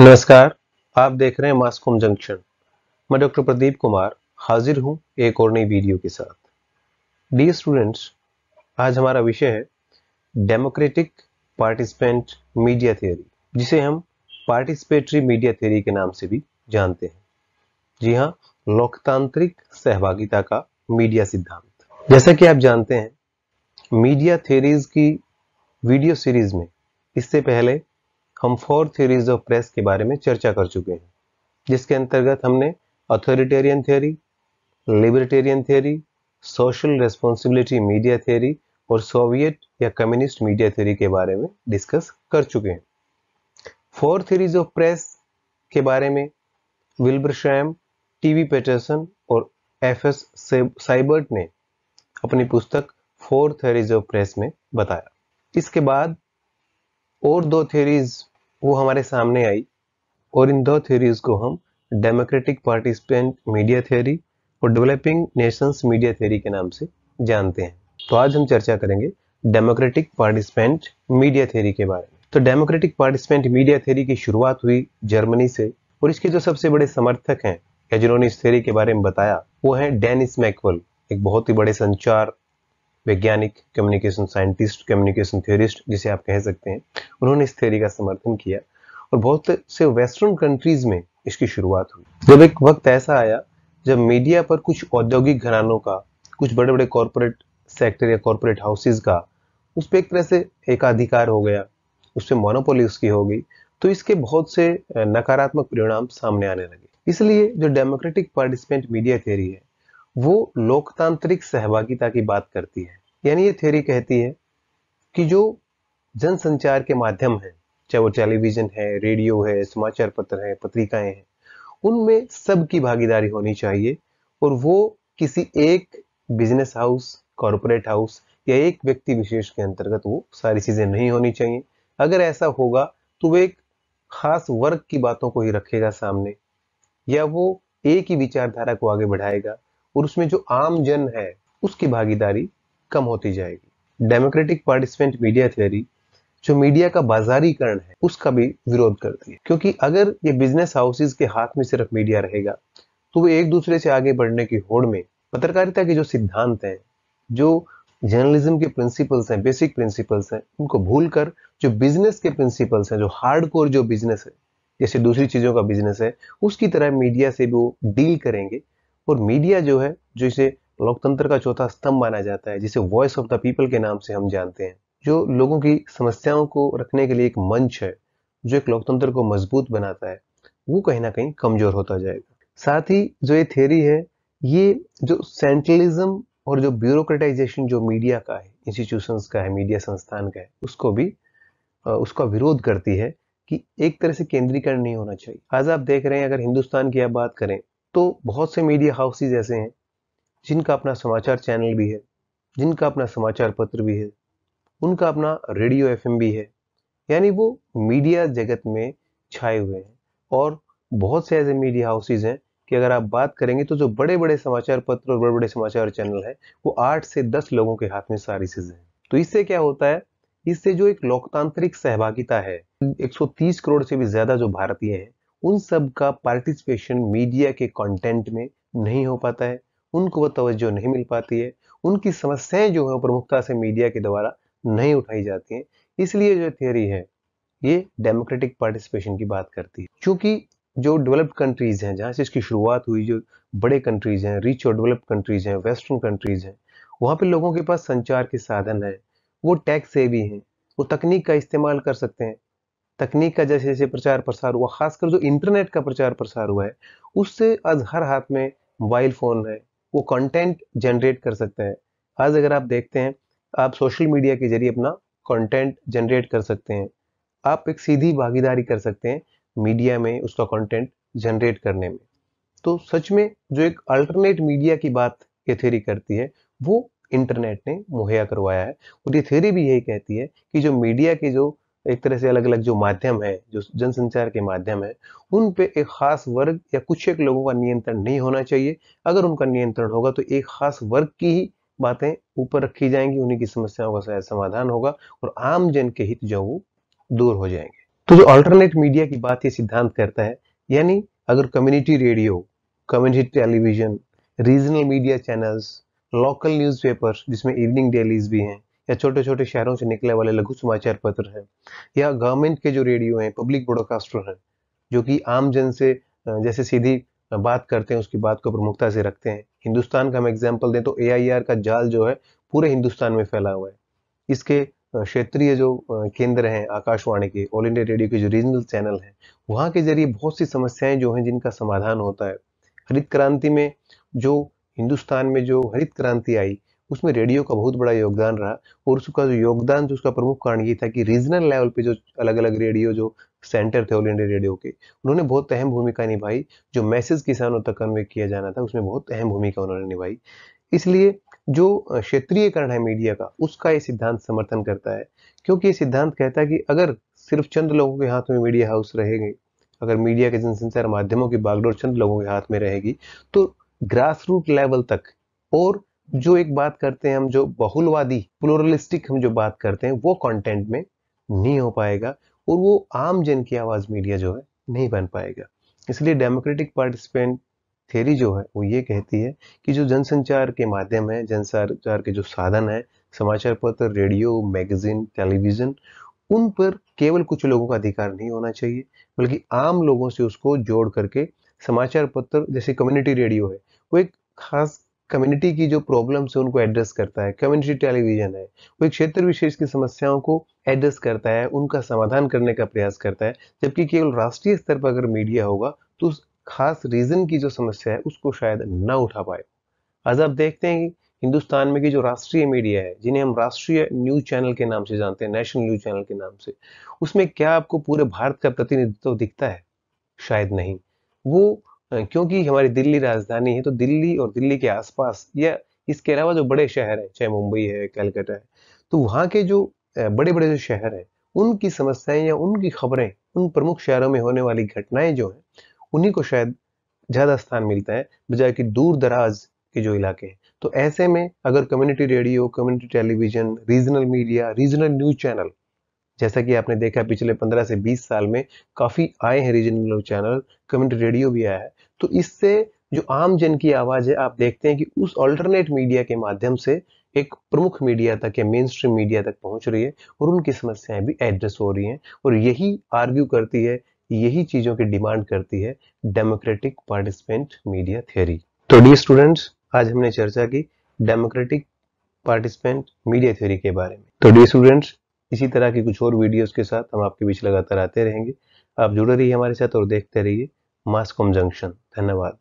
नमस्कार आप देख रहे हैं मास्कोम जंक्शन मैं डॉक्टर प्रदीप कुमार हाजिर हूं एक और नई वीडियो के साथ डी स्टूडेंट्स आज हमारा विषय है डेमोक्रेटिक पार्टिसिपेंट मीडिया थ्योरी जिसे हम पार्टिसिपेटरी मीडिया थ्योरी के नाम से भी जानते हैं जी हाँ लोकतांत्रिक सहभागिता का मीडिया सिद्धांत जैसा कि आप जानते हैं मीडिया थ्योरीज की वीडियो सीरीज में इससे पहले हम फोर थ्योरीज ऑफ प्रेस के बारे में चर्चा कर चुके हैं जिसके अंतर्गत हमने authoritarian theory libertarian theory social responsibility media theory और सोवियत या कम्युनिस्ट मीडिया थ्योरी के बारे में डिस्कस कर चुके हैं फोर थ्योरीज ऑफ प्रेस के बारे में विल्बर श्रैम टीवी पेटरसन और एफ एस साइबर्ट ने अपनी पुस्तक फोर थ्योरीज ऑफ प्रेस में बताया इसके बाद और दो थ्योरीज वो हमारे सामने आई और इन दो थ्योरीज को हम डेमोक्रेटिक पार्टिसिपेंट मीडिया थ्योरी और डेवलपिंग नेशंस मीडिया थ्योरी के नाम से जानते हैं तो आज हम चर्चा करेंगे डेमोक्रेटिक पार्टिसिपेंट मीडिया थ्योरी के बारे में तो डेमोक्रेटिक पार्टिसिपेंट मीडिया थ्योरी की शुरुआत हुई जर्मनी से और इसके जो सबसे बड़े समर्थक हैं या जिन्होंने इस थ्योरी के बारे में बताया वो है डेनिस मैकवल एक बहुत ही बड़े संचार वैज्ञानिक कम्युनिकेशन साइंटिस्ट कम्युनिकेशन थ्योरिस्ट जिसे आप कह सकते हैं उन्होंने इस थ्योरी का समर्थन किया और बहुत से वेस्टर्न कंट्रीज में इसकी शुरुआत हुई जब एक वक्त ऐसा आया जब मीडिया पर कुछ औद्योगिक घरानों का कुछ बड़े बड़े कॉरपोरेट सेक्टर या कॉरपोरेट हाउसेज का उस पर एक तरह से एकाधिकार हो गया उस पर मोनोपोली उसकी हो गई तो इसके बहुत से नकारात्मक परिणाम सामने आने लगे इसलिए जो डेमोक्रेटिक पार्टिसिपेंट मीडिया थ्योरी है वो लोकतांत्रिक सहभागिता की बात करती है यानी ये थ्योरी कहती है कि जो जनसंचार के माध्यम हैं चाहे वो टेलीविजन है रेडियो है समाचार पत्र है पत्रिकाएं हैं उनमें सबकी भागीदारी होनी चाहिए और वो किसी एक बिजनेस हाउस कॉरपोरेट हाउस या एक व्यक्ति विशेष के अंतर्गत वो सारी चीजें नहीं होनी चाहिए अगर ऐसा होगा तो वो एक खास वर्ग की बातों को ही रखेगा सामने या वो एक ही विचारधारा को आगे बढ़ाएगा और उसमें जो आम जन है उसकी भागीदारी कम होती जाएगी डेमोक्रेटिक पार्टिसिपेंट मीडिया थ्योरी जो मीडिया का बाजारीकरण है उसका भी विरोध करती है क्योंकि अगर ये बिजनेस हाउसेज के हाथ में सिर्फ मीडिया रहेगा तो वे एक दूसरे से आगे बढ़ने की होड़ में पत्रकारिता के जो सिद्धांत हैं जो जर्नलिज्म के प्रिंसिपल्स हैं बेसिक प्रिंसिपल्स हैं उनको कर जो बिजनेस के प्रिंसिपल्स हैं जो हार्ड कोर जो बिजनेस है जैसे दूसरी चीज़ों का बिजनेस है उसकी तरह मीडिया से भी वो डील करेंगे और मीडिया जो है जो इसे लोकतंत्र का चौथा स्तंभ माना जाता है जिसे वॉइस ऑफ द पीपल के नाम से हम जानते हैं जो लोगों की समस्याओं को रखने के लिए एक मंच है जो एक लोकतंत्र को मजबूत बनाता है वो कहीं ना कहीं कमजोर होता जाएगा साथ ही जो ये थेरी है ये जो सेंट्रलिज्म और जो ब्यूरोक्रेटाइजेशन जो मीडिया का है इंस्टीट्यूशंस का है मीडिया संस्थान का है उसको भी उसका विरोध करती है कि एक तरह से केंद्रीकरण नहीं होना चाहिए आज आप देख रहे हैं अगर हिंदुस्तान की आप बात करें तो बहुत से मीडिया हाउसेज ऐसे हैं जिनका अपना समाचार चैनल भी है जिनका अपना समाचार पत्र भी है उनका अपना रेडियो एफ भी है यानी वो मीडिया जगत में छाए हुए हैं और बहुत से ऐसे मीडिया हाउसेज हैं कि अगर आप बात करेंगे तो जो बड़े बड़े समाचार पत्र और बड़े बड़े समाचार चैनल हैं वो आठ से दस लोगों के हाथ में सारी चीजें हैं तो इससे क्या होता है इससे जो एक लोकतांत्रिक सहभागिता है 130 करोड़ से भी ज्यादा जो भारतीय हैं उन सब का पार्टिसिपेशन मीडिया के कंटेंट में नहीं हो पाता है उनको वो तवज्जो नहीं मिल पाती है उनकी समस्याएं जो है प्रमुखता से मीडिया के द्वारा नहीं उठाई जाती हैं इसलिए जो थियोरी है ये डेमोक्रेटिक पार्टिसिपेशन की बात करती है क्योंकि जो डेवलप्ड कंट्रीज़ हैं जहाँ से इसकी शुरुआत हुई जो बड़े कंट्रीज़ हैं रिच और डेवलप्ड कंट्रीज़ हैं वेस्टर्न कंट्रीज़ हैं वहाँ पे लोगों के पास संचार के साधन हैं वो टैक्स से भी हैं वो तकनीक का इस्तेमाल कर सकते हैं तकनीक का जैसे जैसे प्रचार प्रसार हुआ खासकर जो इंटरनेट का प्रचार प्रसार हुआ है उससे आज हर हाथ में मोबाइल फ़ोन है वो कंटेंट जनरेट कर सकते हैं आज अगर आप देखते हैं आप सोशल मीडिया के जरिए अपना कंटेंट जनरेट कर सकते हैं आप एक सीधी भागीदारी कर सकते हैं मीडिया में उसका कंटेंट जनरेट करने में तो सच में जो एक अल्टरनेट मीडिया की बात ये थेरी करती है वो इंटरनेट ने मुहैया करवाया है और ये थेरी भी यही कहती है कि जो मीडिया के जो एक तरह से अलग अलग जो माध्यम है जो जनसंचार के माध्यम है उन पे एक खास वर्ग या कुछ एक लोगों का नियंत्रण नहीं होना चाहिए अगर उनका नियंत्रण होगा तो एक खास वर्ग की ही बातें ऊपर रखी जाएंगी उन्हीं की समस्याओं का समाधान होगा और आम जन के हित जो वो दूर हो जाएंगे तो जो अल्टरनेट मीडिया की बात ये सिद्धांत करता है यानी अगर community radio community television regional media channels local newspaper जिसमें इवनिंग डेलीज भी हैं या छोटे छोटे शहरों से निकले वाले लघु समाचार पत्र हैं या गवर्नमेंट के जो रेडियो हैं पब्लिक ब्रॉडकास्टर हैं जो कि आम जन से जैसे सीधी बात करते हैं उसकी बात को प्रमुखता से रखते हैं हिंदुस्तान का हम एग्जाम्पल दें तो ए का जाल जो है पूरे हिंदुस्तान में फैला हुआ है इसके क्षेत्रीय जो केंद्र हैं आकाशवाणी के ऑल इंडिया रेडियो के जो रीजनल चैनल हैं वहाँ के जरिए बहुत सी समस्याएं जो हैं जिनका समाधान होता है हरित क्रांति में जो हिंदुस्तान में जो हरित क्रांति आई उसमें रेडियो का बहुत बड़ा योगदान रहा और उसका जो योगदान जो उसका प्रमुख कारण ये था कि रीजनल लेवल पे जो अलग अलग रेडियो जो सेंटर थे ऑल इंडिया रेडियो के उन्होंने बहुत अहम भूमिका निभाई जो मैसेज किसानों तक कन्वे किया जाना था उसमें बहुत अहम भूमिका उन्होंने निभाई इसलिए जो क्षेत्रीयकरण है मीडिया का उसका ये सिद्धांत समर्थन करता है क्योंकि ये सिद्धांत कहता है कि अगर सिर्फ चंद लोगों के हाथ में मीडिया हाउस रहेंगे अगर मीडिया के जनसंचार माध्यमों की बागडोर चंद लोगों के हाथ में रहेगी तो ग्रास रूट लेवल तक और जो एक बात करते हैं हम जो बहुलवादी प्लोरलिस्टिक हम जो बात करते हैं वो कंटेंट में नहीं हो पाएगा और वो आम जन की आवाज़ मीडिया जो है नहीं बन पाएगा इसलिए डेमोक्रेटिक पार्टिसिपेंट थेरी जो है वो ये कहती है कि जो जनसंचार के माध्यम है जनसंचार के जो साधन है समाचार पत्र रेडियो मैगजीन टेलीविज़न उन पर केवल कुछ लोगों का अधिकार नहीं होना चाहिए बल्कि आम लोगों से उसको जोड़ करके समाचार पत्र जैसे कम्युनिटी रेडियो है वो एक खास कम्युनिटी की जो प्रॉब्लम्स है उनको एड्रेस करता है कम्युनिटी टेलीविजन है वो एक क्षेत्र विशेष की समस्याओं को एड्रेस करता है उनका समाधान करने का प्रयास करता है जबकि केवल राष्ट्रीय स्तर पर अगर मीडिया होगा तो उस खास रीजन की जो समस्या है उसको शायद ना उठा पाए आज आप देखते हैं कि हिंदुस्तान में की जो राष्ट्रीय मीडिया है जिन्हें हम राष्ट्रीय न्यूज चैनल के नाम से जानते हैं नेशनल न्यूज चैनल के नाम से उसमें क्या आपको पूरे भारत का प्रतिनिधित्व दिखता है शायद नहीं वो हाँ, क्योंकि हमारी दिल्ली राजधानी है तो दिल्ली और दिल्ली के आसपास या इसके अलावा जो बड़े शहर हैं चाहे मुंबई है कैलकाटा है तो वहाँ के जो बड़े बड़े जो शहर हैं उनकी समस्याएं या उनकी खबरें उन प्रमुख शहरों में होने वाली घटनाएं जो हैं उन्हीं को शायद ज़्यादा स्थान मिलता है बजाय कि दूर दराज के जो इलाके हैं तो ऐसे में अगर community radio community television regional media regional news channel जैसा कि आपने देखा पिछले 15 से 20 साल में काफ़ी आए हैं regional news channel community radio भी आया है तो इससे जो आम जन की आवाज़ है आप देखते हैं कि उस अल्टरनेट मीडिया के माध्यम से एक प्रमुख मीडिया तक या मेन स्ट्रीम मीडिया तक पहुंच रही है और उनकी समस्याएं भी एड्रेस हो रही हैं और यही आर्ग्यू करती है यही चीज़ों की डिमांड करती है डेमोक्रेटिक पार्टिसिपेंट मीडिया थियोरी तो डी स्टूडेंट्स आज हमने चर्चा की डेमोक्रेटिक पार्टिसिपेंट मीडिया थ्योरी के बारे में तो डी स्टूडेंट्स इसी तरह की कुछ और वीडियोज के साथ हम आपके बीच लगातार आते रहेंगे आप जुड़े रहिए हमारे साथ और देखते रहिए मास्कॉम जंक्शन धन्यवाद